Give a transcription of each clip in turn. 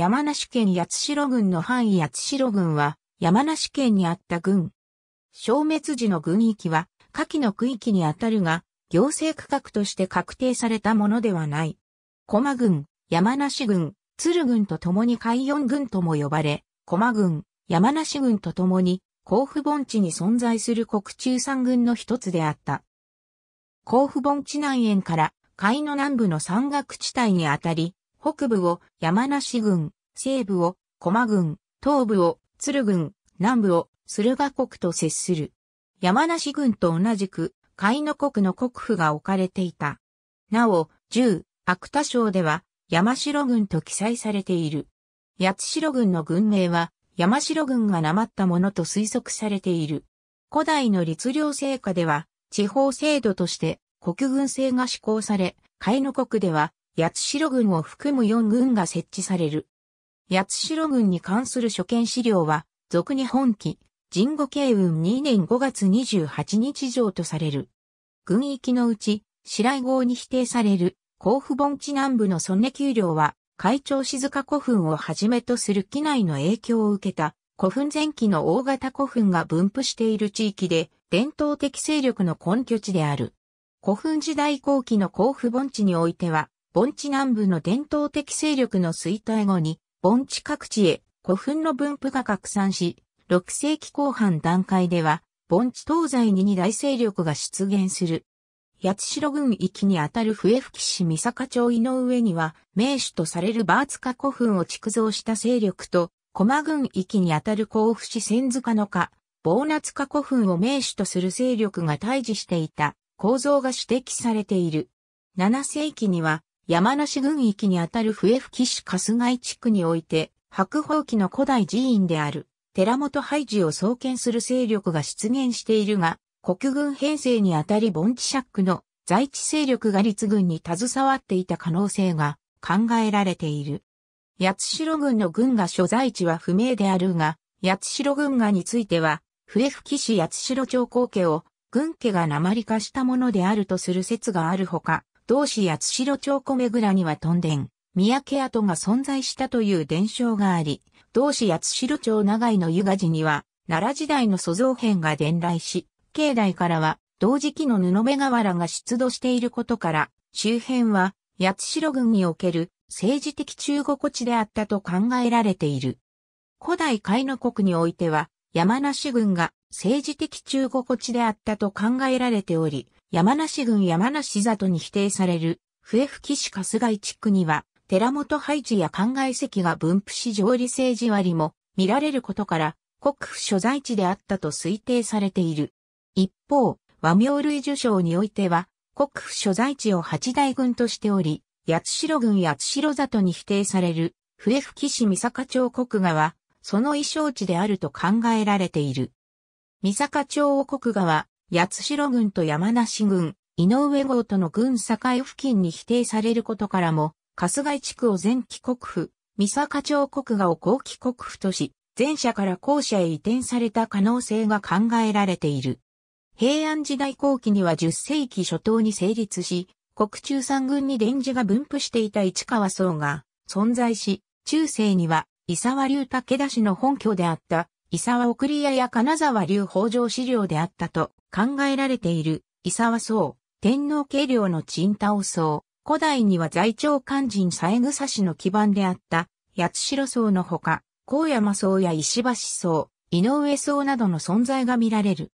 山梨県八代郡の範囲八代郡は、山梨県にあった郡。消滅時の郡域は、下記の区域にあたるが、行政区画として確定されたものではない。駒郡、山梨郡、鶴郡と共に海四郡とも呼ばれ、駒郡、山梨郡と共に、甲府盆地に存在する国中山郡の一つであった。甲府盆地南縁から、海の南部の山岳地帯にあたり、北部を山梨郡、西部を駒郡、東部を鶴郡、南部を駿河国と接する。山梨郡と同じく、海野国の国府が置かれていた。なお、10、芥田省では、山城郡と記載されている。八代郡の郡名は、山城郡がなまったものと推測されている。古代の律令制下では、地方制度として、国軍制が施行され、海野国では、八代軍を含む4軍が設置される。八代軍に関する所見資料は、俗に本記、神護慶雲2年5月28日上とされる。軍域のうち、白井号に否定される、甲府盆地南部の曽根丘陵は、海長静か古墳をはじめとする機内の影響を受けた、古墳前期の大型古墳が分布している地域で、伝統的勢力の根拠地である。古墳時代後期の甲府盆地においては、盆地南部の伝統的勢力の衰退後に、盆地各地へ古墳の分布が拡散し、6世紀後半段階では、盆地東西に2大勢力が出現する。八代郡域にあたる笛吹市三坂町井の上には、名手とされるバーツカ古墳を築造した勢力と、駒郡域にあたる甲府市千塚の下、ボーナツカ古墳を名手とする勢力が対峙していた構造が指摘されている。7世紀には、山梨郡域にあたる笛吹市春日井地区において、白宝記の古代寺院である、寺本廃寺を創建する勢力が出現しているが、国軍編成にあたり盆地シャックの在地勢力が立軍に携わっていた可能性が考えられている。八代軍の軍が所在地は不明であるが、八代軍がについては、笛吹市八代町高家を軍家が鉛化したものであるとする説があるほか、同市八代町米倉にはトンデン、三宅跡が存在したという伝承があり、同市八代町長井の湯賀寺には、奈良時代の祖像編が伝来し、境内からは、同時期の布部瓦が出土していることから、周辺は、八代郡における政治的中国地であったと考えられている。古代海の国においては、山梨郡が政治的中国地であったと考えられており、山梨郡山梨里に否定される笛吹市春日井地区には、寺本配置や灌漑石が分布し上理性地割も見られることから、国府所在地であったと推定されている。一方、和名類受賞においては、国府所在地を八大軍としており、八代郡八代里に否定される、笛吹市三坂町国画は、その衣装地であると考えられている。三坂町国画は、八代軍と山梨軍、井上郷との軍境付近に否定されることからも、春日井地区を前期国府、三坂町国画を後期国府とし、前者から後者へ移転された可能性が考えられている。平安時代後期には10世紀初頭に成立し、国中三軍に伝授が分布していた市川僧が存在し、中世には伊沢龍武田氏の本拠であった伊沢送り屋や金沢流北条資料であったと考えられている伊沢僧、天皇慶領の陳太夫僧、古代には在庁肝心ぐさ氏の基盤であった八代僧のほか、高山僧や石橋僧、井上僧などの存在が見られる。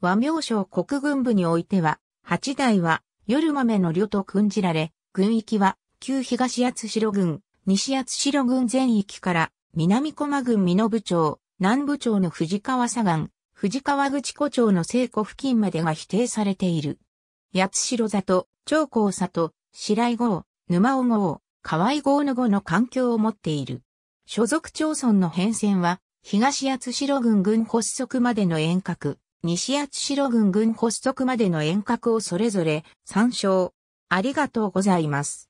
和名省国軍部においては、八代は夜豆の漁と訓じられ、軍域は旧東八代軍、西八代軍全域から南駒郡美濃部町、南部町の藤川左岸、藤川口湖町の聖湖付近までが否定されている。八代里、長江里、白井郷、沼尾郷、河合郷の郷の環境を持っている。所属町村の変遷は、東八代郡軍発足までの遠隔、西八代郡軍発足までの遠隔をそれぞれ参照。ありがとうございます。